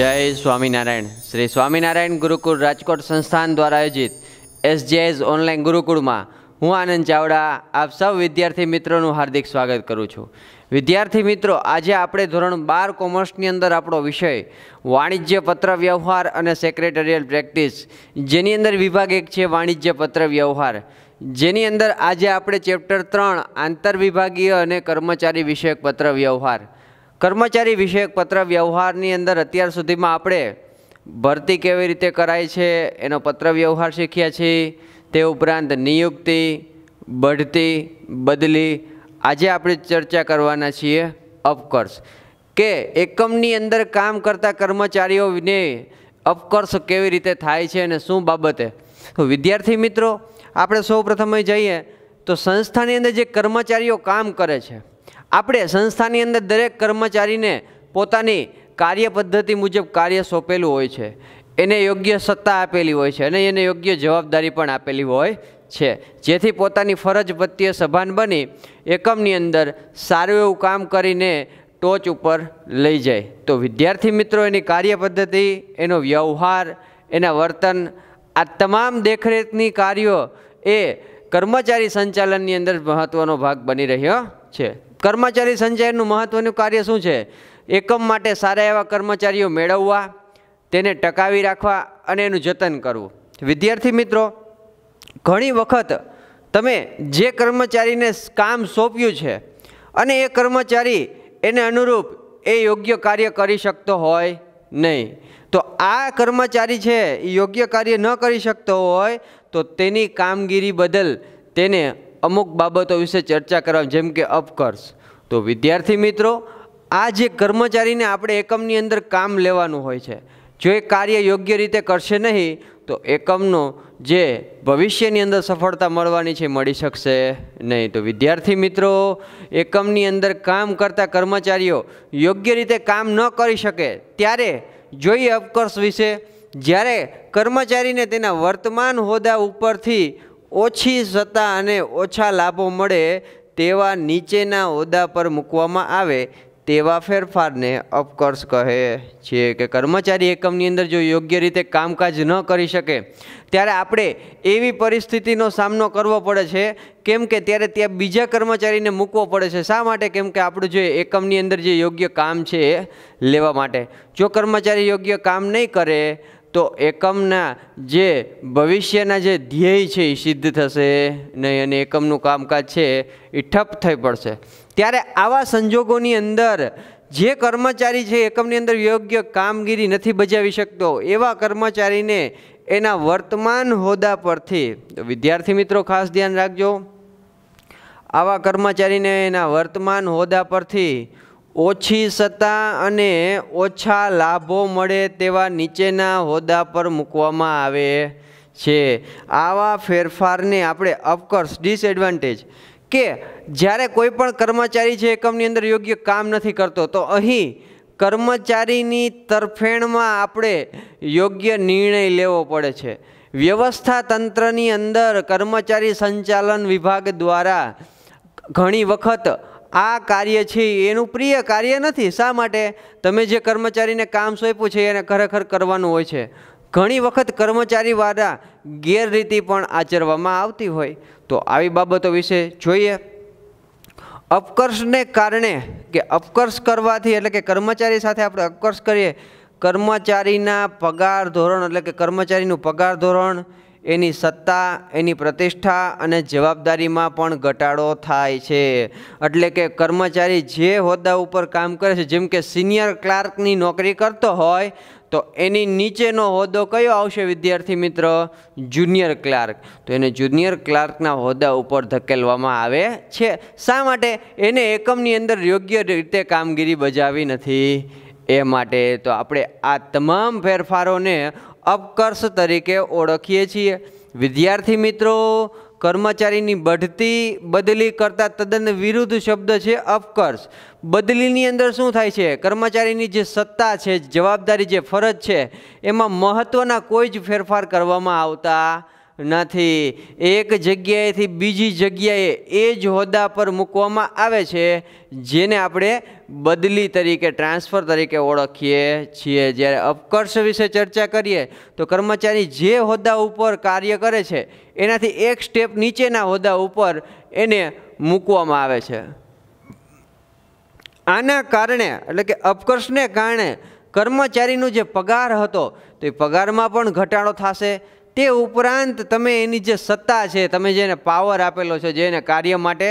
જય સ્વામિનારાયણ શ્રી સ્વામિનારાયણ ગુરુકુળ રાજકોટ સંસ્થાન દ્વારા આયોજિત એસજેએસ ઓનલાઈન ગુરુકુળમાં હું આનંદ ચાવડા આપ સૌ વિદ્યાર્થી મિત્રોનું હાર્દિક સ્વાગત કરું છું વિદ્યાર્થી મિત્રો આજે આપણે ધોરણ બાર કોમર્સની અંદર આપણો વિષય વાણિજ્ય પત્ર વ્યવહાર અને સેક્રેટરિયલ પ્રેક્ટિસ જેની અંદર વિભાગ એક છે વાણિજ્ય પત્ર વ્યવહાર જેની અંદર આજે આપણે ચેપ્ટર ત્રણ આંતરવિભાગીય અને કર્મચારી વિષયક પત્ર વ્યવહાર કર્મચારી વિષયક પત્ર વ્યવહારની અંદર અત્યાર સુધીમાં આપણે ભરતી કેવી રીતે કરાય છે એનો પત્ર વ્યવહાર શીખ્યા છીએ તે ઉપરાંત નિયુક્તિ બઢતી બદલી આજે આપણે ચર્ચા કરવાના છીએ અપકોર્સ કે એકમની અંદર કામ કરતા કર્મચારીઓને અપકોર્સ કેવી રીતે થાય છે અને શું બાબતે વિદ્યાર્થી મિત્રો આપણે સૌ પ્રથમ જઈએ તો સંસ્થાની અંદર જે કર્મચારીઓ કામ કરે છે આપણે સંસ્થાની અંદર દરેક કર્મચારીને પોતાની કાર્ય પદ્ધતિ મુજબ કાર્ય સોંપેલું હોય છે એને યોગ્ય સત્તા આપેલી હોય છે અને એને યોગ્ય જવાબદારી પણ આપેલી હોય છે જેથી પોતાની ફરજ પ્રત્યે સભાન બની એકમની અંદર સારું એવું કામ કરીને ટોચ ઉપર લઈ જાય તો વિદ્યાર્થી મિત્રો એની કાર્ય પદ્ધતિ એનો વ્યવહાર એના વર્તન આ તમામ દેખરેખની કાર્યો એ કર્મચારી સંચાલનની અંદર મહત્ત્વનો ભાગ બની રહ્યો છે કર્મચારી સંચયનું મહત્ત્વનું કાર્ય શું છે એકમ માટે સારા એવા કર્મચારીઓ મેળવવા તેને ટકાવી રાખવા અને એનું જતન કરવું વિદ્યાર્થી મિત્રો ઘણી વખત તમે જે કર્મચારીને કામ સોંપ્યું છે અને એ કર્મચારી એને અનુરૂપ એ યોગ્ય કાર્ય કરી શકતો હોય નહીં તો આ કર્મચારી છે એ યોગ્ય કાર્ય ન કરી શકતો હોય તો તેની કામગીરી બદલ તેને અમુક બાબતો વિશે ચર્ચા કરવા જેમ કે અપકર્ષ તો વિદ્યાર્થી મિત્રો આ જે કર્મચારીને આપણે એકમની અંદર કામ લેવાનું હોય છે જો એ કાર્ય યોગ્ય રીતે કરશે નહીં તો એકમનો જે ભવિષ્યની અંદર સફળતા મળવાની છે મળી શકશે નહીં તો વિદ્યાર્થી મિત્રો એકમની અંદર કામ કરતા કર્મચારીઓ યોગ્ય રીતે કામ ન કરી શકે ત્યારે જોઈએ અપકર્ષ વિશે જ્યારે કર્મચારીને તેના વર્તમાન હોદ્દા ઉપરથી ઓછી સત્તા અને ઓછા લાભો મળે તેવા નીચેના હોદ્દા પર મૂકવામાં આવે તેવા ફેરફારને અપકર્ષ કહે છે કે કર્મચારી એકમની અંદર જો યોગ્ય રીતે કામકાજ ન કરી શકે ત્યારે આપણે એવી પરિસ્થિતિનો સામનો કરવો પડે છે કેમ કે ત્યારે ત્યાં બીજા કર્મચારીને મૂકવો પડે છે શા માટે કેમ કે આપણું જે એકમની અંદર જે યોગ્ય કામ છે લેવા માટે જો કર્મચારી યોગ્ય કામ નહીં કરે તો એકમના જે ભવિષ્યના જે ધ્યેય છે એ સિદ્ધ થશે નહીં અને એકમનું કામકાજ છે એ ઠપ થઈ પડશે ત્યારે આવા સંજોગોની અંદર જે કર્મચારી છે એકમની અંદર યોગ્ય કામગીરી નથી બજાવી શકતો એવા કર્મચારીને એના વર્તમાન હોદા પરથી વિદ્યાર્થી મિત્રો ખાસ ધ્યાન રાખજો આવા કર્મચારીને એના વર્તમાન હોદા પરથી ઓછી સત્તા અને ઓછા લાભો મળે તેવા નીચેના હોદ્દા પર મૂકવામાં આવે છે આવા ફેરફારને આપણે અફકોર્સ ડિસએડવાન્ટેજ કે જ્યારે કોઈ પણ કર્મચારી છે એકમની અંદર યોગ્ય કામ નથી કરતો તો અહીં કર્મચારીની તરફેણમાં આપણે યોગ્ય નિર્ણય લેવો પડે છે વ્યવસ્થા તંત્રની અંદર કર્મચારી સંચાલન વિભાગ દ્વારા ઘણી વખત આ કાર્ય છે એનું પ્રિય કાર્ય નથી શા માટે તમે જે કર્મચારીને કામ સોંપ્યું છે એને ખરેખર કરવાનું હોય છે ઘણી વખત કર્મચારીવાળા ગેરરીતિ પણ આચરવામાં આવતી હોય તો આવી બાબતો વિશે જોઈએ અપકર્ષને કારણે કે અપકર્ષ કરવાથી એટલે કે કર્મચારી સાથે આપણે અપકર્ષ કરીએ કર્મચારીના પગાર ધોરણ એટલે કે કર્મચારીનું પગાર ધોરણ એની સત્તા એની પ્રતિષ્ઠા અને જવાબદારીમાં પણ ઘટાડો થાય છે એટલે કે કર્મચારી જે હોદ્દા ઉપર કામ કરે છે જેમ કે સિનિયર ક્લાર્કની નોકરી કરતો હોય તો એની નીચેનો હોદ્દો કયો આવશે વિદ્યાર્થી મિત્ર જુનિયર ક્લાર્ક તો એને જુનિયર ક્લાર્કના હોદ્દા ઉપર ધકેલવામાં આવે છે શા માટે એને એકમની અંદર યોગ્ય રીતે કામગીરી બજાવી નથી એ માટે તો આપણે આ તમામ ફેરફારોને અપકર્ષ તરીકે ઓળખીએ છીએ વિદ્યાર્થી મિત્રો કર્મચારીની બઢતી બદલી કરતાં તદ્દન વિરુદ્ધ શબ્દ છે અપકર્ષ બદલીની અંદર શું થાય છે કર્મચારીની જે સત્તા છે જવાબદારી જે ફરજ છે એમાં મહત્ત્વના કોઈ જ ફેરફાર કરવામાં આવતા નથી એક જગ્યાએથી બીજી જગ્યાએ એ જ હોદ્દા પર મૂકવામાં આવે છે જેને આપણે બદલી તરીકે ટ્રાન્સફર તરીકે ઓળખીએ છીએ જ્યારે અપકર્ષ વિશે ચર્ચા કરીએ તો કર્મચારી જે હોદ્દા ઉપર કાર્ય કરે છે એનાથી એક સ્ટેપ નીચેના હોદ્દા ઉપર એને મૂકવામાં આવે છે આના કારણે એટલે કે અપકર્ષને કારણે કર્મચારીનો જે પગાર હતો તો એ પગારમાં પણ ઘટાડો થશે તે ઉપરાંત તમે એની જે સત્તા છે તમે જેને પાવર આપેલો છે જેને કાર્ય માટે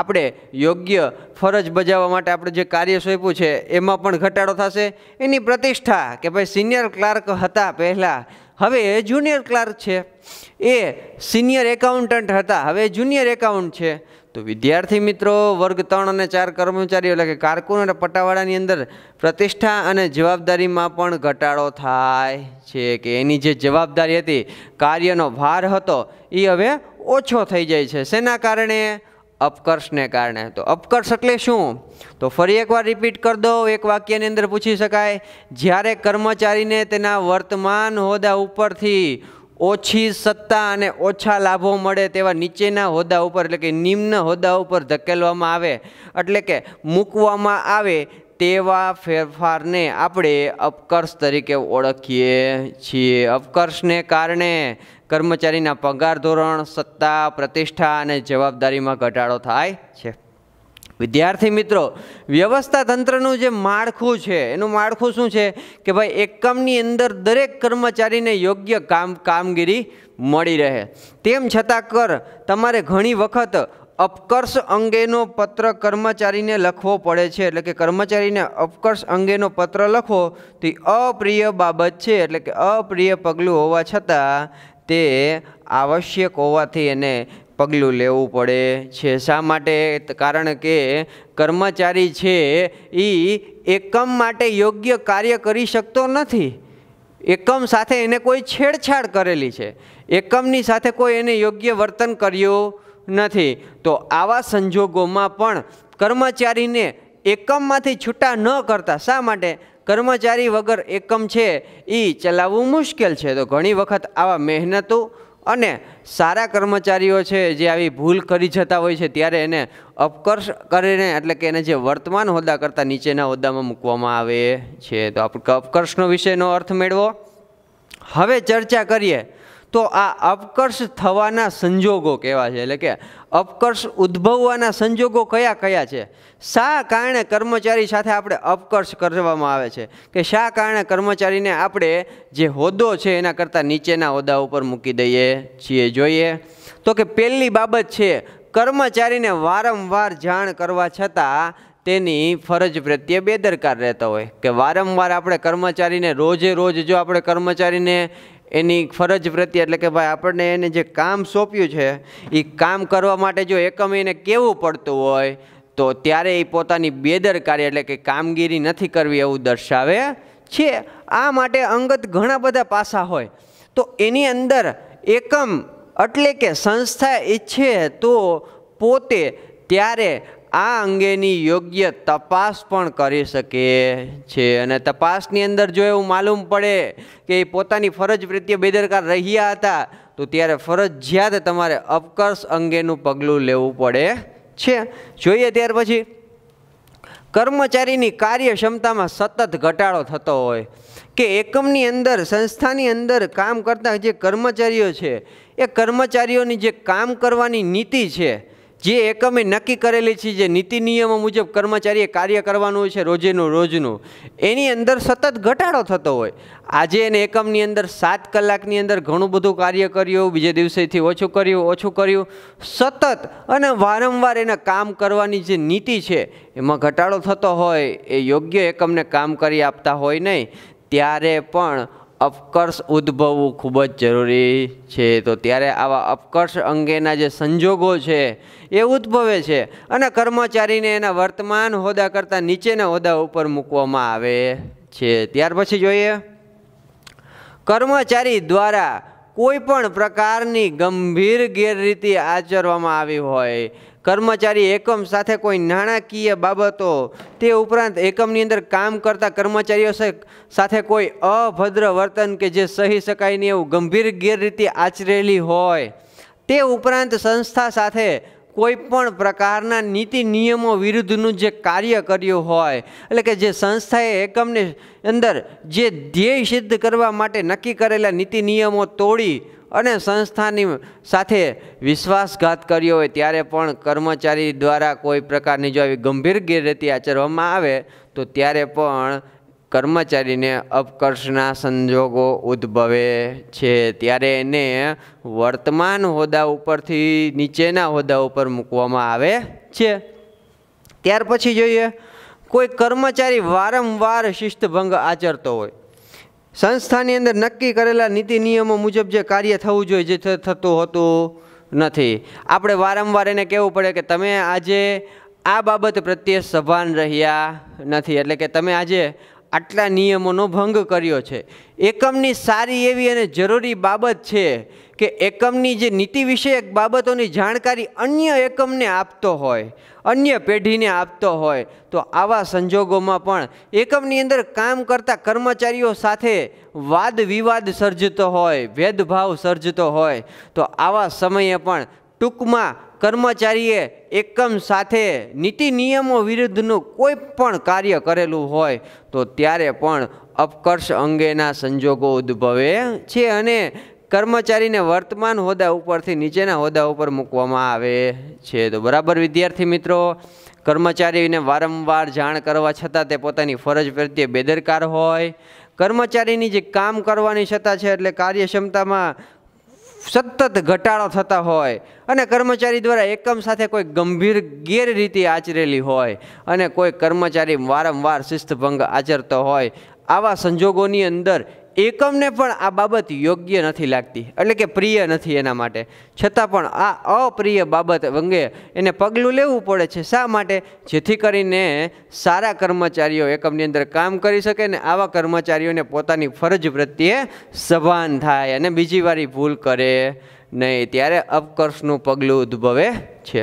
આપણે યોગ્ય ફરજ બજાવવા માટે આપણે જે કાર્ય સોંપ્યું છે એમાં પણ ઘટાડો થશે એની પ્રતિષ્ઠા કે ભાઈ સિનિયર ક્લાર્ક હતા પહેલાં હવે એ જુનિયર ક્લાર્ક છે એ સિનિયર એકાઉન્ટન્ટ હતા હવે જુનિયર એકાઉન્ટ છે તો વિદ્યાર્થી મિત્રો વર્ગ ત્રણ અને ચાર કર્મચારીઓ એટલે કે કારકુન અને પટાવાળાની અંદર પ્રતિષ્ઠા અને જવાબદારીમાં પણ ઘટાડો થાય છે કે એની જે જવાબદારી હતી કાર્યનો ભાર હતો એ હવે ઓછો થઈ જાય છે શેના કારણે અપકર્ષને કારણે તો અપકર્ષ એટલે શું તો ફરી એકવાર રિપીટ કર દો એક વાક્યની અંદર પૂછી શકાય જ્યારે કર્મચારીને તેના વર્તમાન હોદ્દા ઉપરથી ઓછી સત્તા અને ઓછા લાભો મળે તેવા નીચેના હોદ્દા ઉપર એટલે કે નિમ્ન હોદ્દા ઉપર ધકેલવામાં આવે એટલે કે મૂકવામાં આવે તેવા ફેરફારને આપણે અપકર્ષ તરીકે ઓળખીએ છીએ અપકર્ષને કારણે કર્મચારીના પગાર ધોરણ સત્તા પ્રતિષ્ઠા અને જવાબદારીમાં ઘટાડો થાય છે વિદ્યાર્થી મિત્રો વ્યવસ્થા તંત્રનું જે માળખું છે એનું માળખું શું છે કે ભાઈ એકમની અંદર દરેક કર્મચારીને યોગ્ય કામ કામગીરી મળી રહે તેમ છતાં કર તમારે ઘણી વખત અપકર્ષ અંગેનો પત્ર કર્મચારીને લખવો પડે છે એટલે કે કર્મચારીને અપકર્ષ અંગેનો પત્ર લખવો તે અપ્રિય બાબત છે એટલે કે અપ્રિય પગલું હોવા છતાં તે આવશ્યક હોવાથી એને પગલું લેવું પડે છે શા માટે કારણ કે કર્મચારી છે એ એકમ માટે યોગ્ય કાર્ય કરી શકતો નથી એકમ સાથે એને કોઈ છેડછાડ કરેલી છે એકમની સાથે કોઈ એને યોગ્ય વર્તન કર્યું નથી તો આવા સંજોગોમાં પણ કર્મચારીને એકમમાંથી છૂટા ન કરતા શા માટે કર્મચારી વગર એકમ છે એ ચલાવવું મુશ્કેલ છે તો ઘણી વખત આવા મહેનતો અને સારા કર્મચારીઓ છે જે આવી ભૂલ કરી જતા હોય છે ત્યારે એને અપકર્ષ કરીને એટલે કે એને જે વર્તમાન હોદ્દા કરતાં નીચેના હોદ્દામાં મૂકવામાં આવે છે તો આપણે અપકર્ષનો વિષયનો અર્થ મેળવો હવે ચર્ચા કરીએ તો આ અપકર્ષ થવાના સંજોગો કેવા છે એટલે કે અપકર્ષ ઉદ્ભવવાના સંજોગો કયા કયા છે શા કારણે કર્મચારી સાથે આપણે અપકર્ષ કરવામાં આવે છે કે શા કારણે કર્મચારીને આપણે જે હોદ્દો છે એના કરતાં નીચેના હોદ્દા ઉપર મૂકી દઈએ છીએ જોઈએ તો કે પહેલી બાબત છે કર્મચારીને વારંવાર જાણ કરવા છતાં તેની ફરજ પ્રત્યે બેદરકાર રહેતા હોય કે વારંવાર આપણે કર્મચારીને રોજે રોજ જો આપણે કર્મચારીને એની ફરજ પ્રત્યે એટલે કે ભાઈ આપણને એને જે કામ સોંપ્યું છે એ કામ કરવા માટે જો એકમ એને કેવું પડતું હોય તો ત્યારે એ પોતાની બેદરકારી એટલે કે કામગીરી નથી કરવી એવું દર્શાવે છે આ માટે અંગત ઘણા બધા પાસા હોય તો એની અંદર એકમ એટલે કે સંસ્થા ઈચ્છે તો પોતે ત્યારે આ અંગેની યોગ્ય તપાસ પણ કરી શકે છે અને તપાસની અંદર જો એવું માલુમ પડે કે એ પોતાની ફરજ પ્રત્યે બેદરકાર રહ્યા હતા તો ત્યારે ફરજિયાત તમારે અપકર્ષ અંગેનું પગલું લેવું પડે છે જોઈએ ત્યાર પછી કર્મચારીની કાર્યક્ષમતામાં સતત ઘટાડો થતો હોય કે એકમની અંદર સંસ્થાની અંદર કામ કરતા જે કર્મચારીઓ છે એ કર્મચારીઓની જે કામ કરવાની નીતિ છે જે એકમે નક્કી કરેલી છે જે નીતિ નિયમો મુજબ કર્મચારીએ કાર્ય કરવાનું હોય છે રોજેનું રોજનું એની અંદર સતત ઘટાડો થતો હોય આજે એને એકમની અંદર સાત કલાકની અંદર ઘણું બધું કાર્ય કર્યું બીજે દિવસેથી ઓછું કર્યું ઓછું કર્યું સતત અને વારંવાર એના કામ કરવાની જે નીતિ છે એમાં ઘટાડો થતો હોય એ યોગ્ય એકમને કામ કરી આપતા હોય નહીં ત્યારે પણ અપકર્ષ ઉદ્ભવવું ખૂબ જ જરૂરી છે તો ત્યારે આવા અપકર્ષ અંગેના જે સંજોગો છે એ ઉદ્ભવે છે અને કર્મચારીને એના વર્તમાન હોદા કરતાં નીચેના હોદા ઉપર મૂકવામાં આવે છે ત્યાર પછી જોઈએ કર્મચારી દ્વારા કોઈ પણ પ્રકારની ગંભીર ગેરરીતિ આચરવામાં આવી હોય કર્મચારી એકમ સાથે કોઈ નાણાકીય બાબતો તે ઉપરાંત એકમની અંદર કામ કરતા કર્મચારીઓ સાથે કોઈ અભદ્ર વર્તન કે જે સહી શકાય નહીં એવું ગંભીર ગેરરીતિ આચરેલી હોય તે ઉપરાંત સંસ્થા સાથે કોઈ પણ પ્રકારના નીતિ નિયમો વિરુદ્ધનું જે કાર્ય કર્યું હોય એટલે કે જે સંસ્થાએ એકમની અંદર જે ધ્યેય સિદ્ધ કરવા માટે નક્કી કરેલા નીતિ નિયમો તોડી અને સંસ્થાની સાથે વિશ્વાસઘાત કર્યો હોય ત્યારે પણ કર્મચારી દ્વારા કોઈ પ્રકારની જો આવી ગંભીર ગેરરીતિ આચરવામાં આવે તો ત્યારે પણ કર્મચારીને અપકર્ષના સંજોગો ઉદ્ભવે છે ત્યારે એને વર્તમાન હોદ્દા ઉપરથી નીચેના હોદ્દા ઉપર મૂકવામાં આવે છે ત્યાર પછી જોઈએ કોઈ કર્મચારી વારંવાર શિસ્તભંગ આચરતો હોય સંસ્થાની અંદર નક્કી કરેલા નીતિ નિયમો મુજબ જે કાર્ય થવું જોઈએ જે થતું હોતું નથી આપણે વારંવાર એને કહેવું પડે કે તમે આજે આ બાબત પ્રત્યે સભાન રહ્યા નથી એટલે કે તમે આજે આટલા નિયમોનો ભંગ કર્યો છે એકમની સારી એવી અને જરૂરી બાબત છે કે એકમની જે નીતિ વિષયક બાબતોની જાણકારી અન્ય એકમને આપતો હોય અન્ય પેઢીને આપતો હોય તો આવા સંજોગોમાં પણ એકમની અંદર કામ કરતા કર્મચારીઓ સાથે વાદ વિવાદ સર્જતો હોય ભેદભાવ સર્જતો હોય તો આવા સમયે પણ ટૂંકમાં કર્મચારીએ એકમ સાથે નીતિ નિયમો વિરુદ્ધનું કોઈ પણ કાર્ય કરેલું હોય તો ત્યારે પણ અપકર્ષ અંગેના સંજોગો ઉદ્ભવે છે અને કર્મચારીને વર્તમાન હોદ્દા ઉપરથી નીચેના હોદ્દા ઉપર મૂકવામાં આવે છે તો બરાબર વિદ્યાર્થી મિત્રો કર્મચારીને વારંવાર જાણ કરવા છતાં તે પોતાની ફરજ પ્રત્યે બેદરકાર હોય કર્મચારીની જે કામ કરવાની છતાં છે એટલે કાર્યક્ષમતામાં સતત ઘટાડો થતા હોય અને કર્મચારી દ્વારા એકમ સાથે કોઈ ગંભીર ગેરરીતિ આચરેલી હોય અને કોઈ કર્મચારી વારંવાર શિસ્તભંગ આચરતો હોય આવા સંજોગોની અંદર એકમને પણ આ બાબત યોગ્ય નથી લાગતી એટલે કે પ્રિય નથી એના માટે છતાં પણ આ અપ્રિય બાબત અંગે એને પગલું લેવું પડે છે શા માટે જેથી કરીને સારા કર્મચારીઓ એકમની અંદર કામ કરી શકે ને આવા કર્મચારીઓને પોતાની ફરજ પ્રત્યે સભાન થાય અને બીજી વારી ભૂલ કરે નહીં ત્યારે અપકર્ષનું પગલું ઉદ્ભવે છે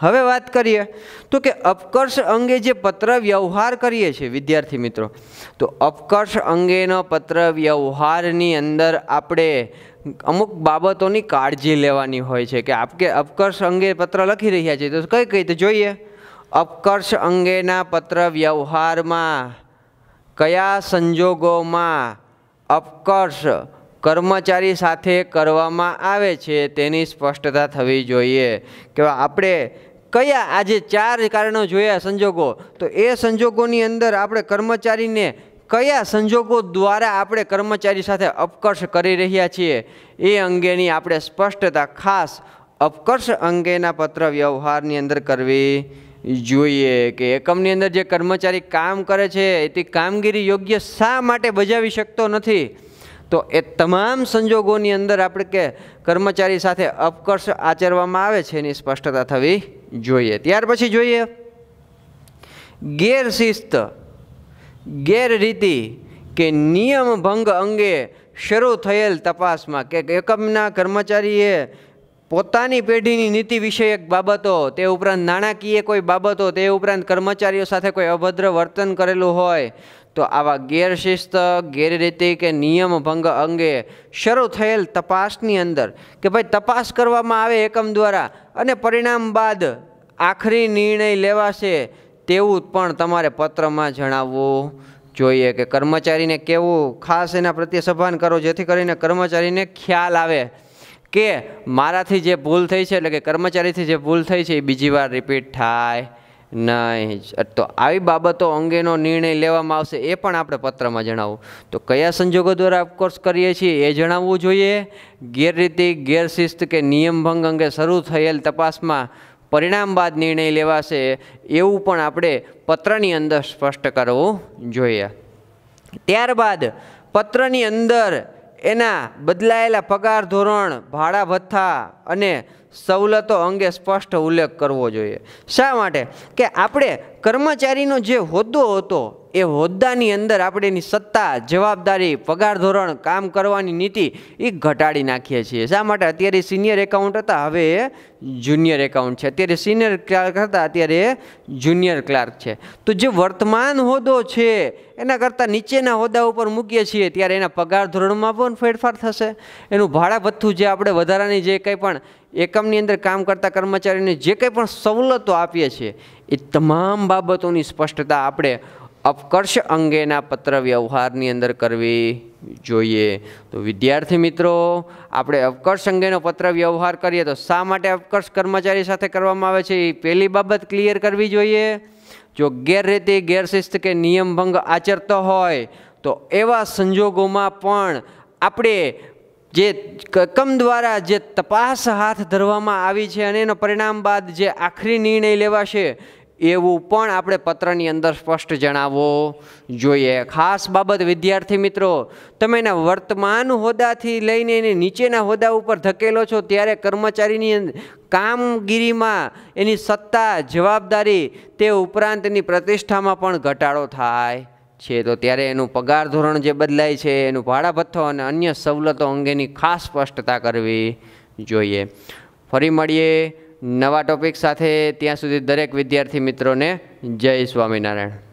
હવે વાત કરીએ તો કે અપકર્ષ અંગે જે પત્ર વ્યવહાર કરીએ છીએ વિદ્યાર્થી મિત્રો તો અપકર્ષ અંગેનો પત્ર વ્યવહારની અંદર આપણે અમુક બાબતોની કાળજી લેવાની હોય છે કે આપણે અપકર્ષ અંગે પત્ર લખી રહ્યા છીએ તો કઈ કઈ રીતે જોઈએ અપકર્ષ અંગેના પત્ર વ્યવહારમાં કયા સંજોગોમાં અપકર્ષ કર્મચારી સાથે કરવામાં આવે છે તેની સ્પષ્ટતા થવી જોઈએ કે આપણે કયા આજે ચાર કારણો જોયા સંજોગો તો એ સંજોગોની અંદર આપણે કર્મચારીને કયા સંજોગો દ્વારા આપણે કર્મચારી સાથે અપકર્ષ કરી રહ્યા છીએ એ અંગેની આપણે સ્પષ્ટતા ખાસ અપકર્ષ અંગેના પત્ર વ્યવહારની અંદર કરવી જોઈએ કે એકમની અંદર જે કર્મચારી કામ કરે છે તે કામગીરી યોગ્ય શા માટે બજાવી શકતો નથી તો એ તમામ સંજોગોની અંદર આપણે કે કર્મચારી સાથે અપકર્ષ આચરવામાં આવે છે એની સ્પષ્ટતા થવી જોઈએ ત્યાર પછી જોઈએ ગેરશિસ્ત ગેરરીતિ કે નિયમ ભંગ અંગે શરૂ થયેલ તપાસમાં કે એકમના કર્મચારીએ પોતાની પેઢીની નીતિ વિષયક બાબતો તે ઉપરાંત નાણાકીય કોઈ બાબતો તે ઉપરાંત કર્મચારીઓ સાથે કોઈ અભદ્ર વર્તન કરેલું હોય તો આવા ગેરશિસ્ત ગેરરીતિ કે નિયમ ભંગ અંગે શરૂ થયેલ તપાસની અંદર કે ભાઈ તપાસ કરવામાં આવે એકમ દ્વારા અને પરિણામ બાદ આખરી નિર્ણય લેવાશે તેવું પણ તમારે પત્રમાં જણાવવું જોઈએ કે કર્મચારીને કેવું ખાસ એના પ્રત્યે સભાન કરો જેથી કરીને કર્મચારીને ખ્યાલ આવે કે મારાથી જે ભૂલ થઈ છે એટલે કે કર્મચારીથી જે ભૂલ થઈ છે એ બીજી વાર રિપીટ થાય નહીં તો આવી બાબતો અંગેનો નિર્ણય લેવામાં આવશે એ પણ આપણે પત્રમાં જણાવો તો કયા સંજોગો દ્વારા કોર્સ કરીએ છીએ એ જણાવવું જોઈએ ગેરરીતિ ગેરશિસ્ત કે નિયમભંગ અંગે શરૂ થયેલ તપાસમાં પરિણામ બાદ નિર્ણય લેવાશે એવું પણ આપણે પત્રની અંદર સ્પષ્ટ કરવું જોઈએ ત્યારબાદ પત્રની અંદર એના બદલાયેલા પગાર ધોરણ ભાડા ભથ્થા અને સવલતો અંગે સ્પષ્ટ ઉલ્લેખ કરવો જોઈએ શા માટે કે આપણે કર્મચારીનો જે હોદ્દો હતો એ હોદ્દાની અંદર આપણે એની સત્તા જવાબદારી પગાર ધોરણ કામ કરવાની નીતિ એ ઘટાડી નાખીએ છીએ શા માટે અત્યારે સિનિયર એકાઉન્ટ હતા હવે જુનિયર એકાઉન્ટ છે અત્યારે સિનિયર ક્લાર્ક હતા અત્યારે જુનિયર ક્લાર્ક છે તો જે વર્તમાન હોદ્દો છે એના કરતાં નીચેના હોદ્દા ઉપર મૂકીએ છીએ ત્યારે એના પગાર ધોરણમાં પણ ફેરફાર થશે એનું ભાડા ભથ્થું જે આપણે વધારાની જે કંઈ પણ એકમની અંદર કામ કરતા કર્મચારીને જે કંઈ પણ સવલતો આપીએ છીએ એ તમામ બાબતોની સ્પષ્ટતા આપણે અપકર્ષ અંગેના પત્ર વ્યવહારની અંદર કરવી જોઈએ તો વિદ્યાર્થી મિત્રો આપણે અપકર્ષ અંગેનો પત્ર વ્યવહાર કરીએ તો શા માટે અપકર્ષ કર્મચારી સાથે કરવામાં આવે છે એ પહેલી બાબત ક્લિયર કરવી જોઈએ જો ગેરરીતિ ગેરશિસ્ત કે નિયમભંગ આચરતો હોય તો એવા સંજોગોમાં પણ આપણે જે કકમ દ્વારા જે તપાસ હાથ ધરવામાં આવી છે અને એનો પરિણામ બાદ જે આખરી નિર્ણય લેવાશે એવું પણ આપણે પત્રની અંદર સ્પષ્ટ જણાવવો જોઈએ ખાસ બાબત વિદ્યાર્થી મિત્રો તમે એના વર્તમાન હોદાથી લઈને એને નીચેના હોદા ઉપર ધકેલો છો ત્યારે કર્મચારીની કામગીરીમાં એની સત્તા જવાબદારી તે ઉપરાંત એની પ્રતિષ્ઠામાં પણ ઘટાડો થાય છે તો ત્યારે એનું પગાર ધોરણ જે બદલાય છે એનું ભાડા અને અન્ય સવલતો અંગેની ખાસ સ્પષ્ટતા કરવી જોઈએ ફરી મળીએ નવા ટોપિક સાથે ત્યાં સુધી દરેક વિદ્યાર્થી મિત્રોને જય સ્વામિનારાયણ